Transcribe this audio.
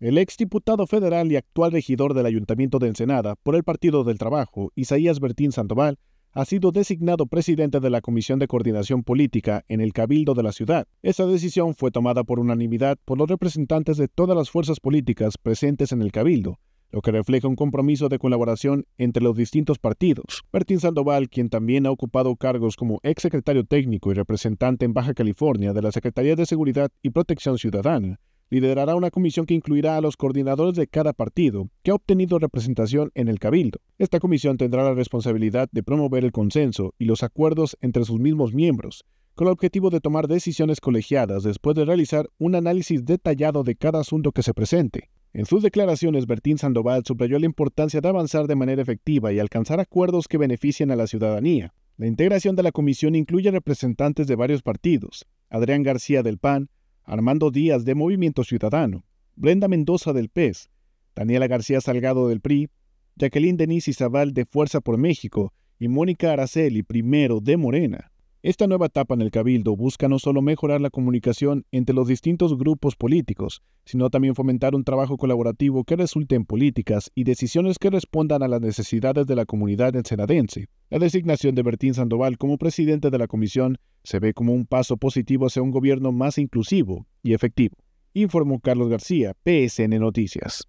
El exdiputado federal y actual regidor del Ayuntamiento de Ensenada por el Partido del Trabajo, Isaías Bertín Sandoval, ha sido designado presidente de la Comisión de Coordinación Política en el Cabildo de la ciudad. Esta decisión fue tomada por unanimidad por los representantes de todas las fuerzas políticas presentes en el Cabildo, lo que refleja un compromiso de colaboración entre los distintos partidos. Bertín Sandoval, quien también ha ocupado cargos como exsecretario técnico y representante en Baja California de la Secretaría de Seguridad y Protección Ciudadana, liderará una comisión que incluirá a los coordinadores de cada partido que ha obtenido representación en el cabildo. Esta comisión tendrá la responsabilidad de promover el consenso y los acuerdos entre sus mismos miembros, con el objetivo de tomar decisiones colegiadas después de realizar un análisis detallado de cada asunto que se presente. En sus declaraciones, Bertín Sandoval subrayó la importancia de avanzar de manera efectiva y alcanzar acuerdos que beneficien a la ciudadanía. La integración de la comisión incluye representantes de varios partidos, Adrián García del PAN, Armando Díaz de Movimiento Ciudadano, Brenda Mendoza del PES, Daniela García Salgado del PRI, Jacqueline Denise Izabal de Fuerza por México y Mónica Araceli primero de Morena. Esta nueva etapa en el Cabildo busca no solo mejorar la comunicación entre los distintos grupos políticos, sino también fomentar un trabajo colaborativo que resulte en políticas y decisiones que respondan a las necesidades de la comunidad ensenadense. La designación de Bertín Sandoval como presidente de la comisión se ve como un paso positivo hacia un gobierno más inclusivo y efectivo, informó Carlos García, PSN Noticias.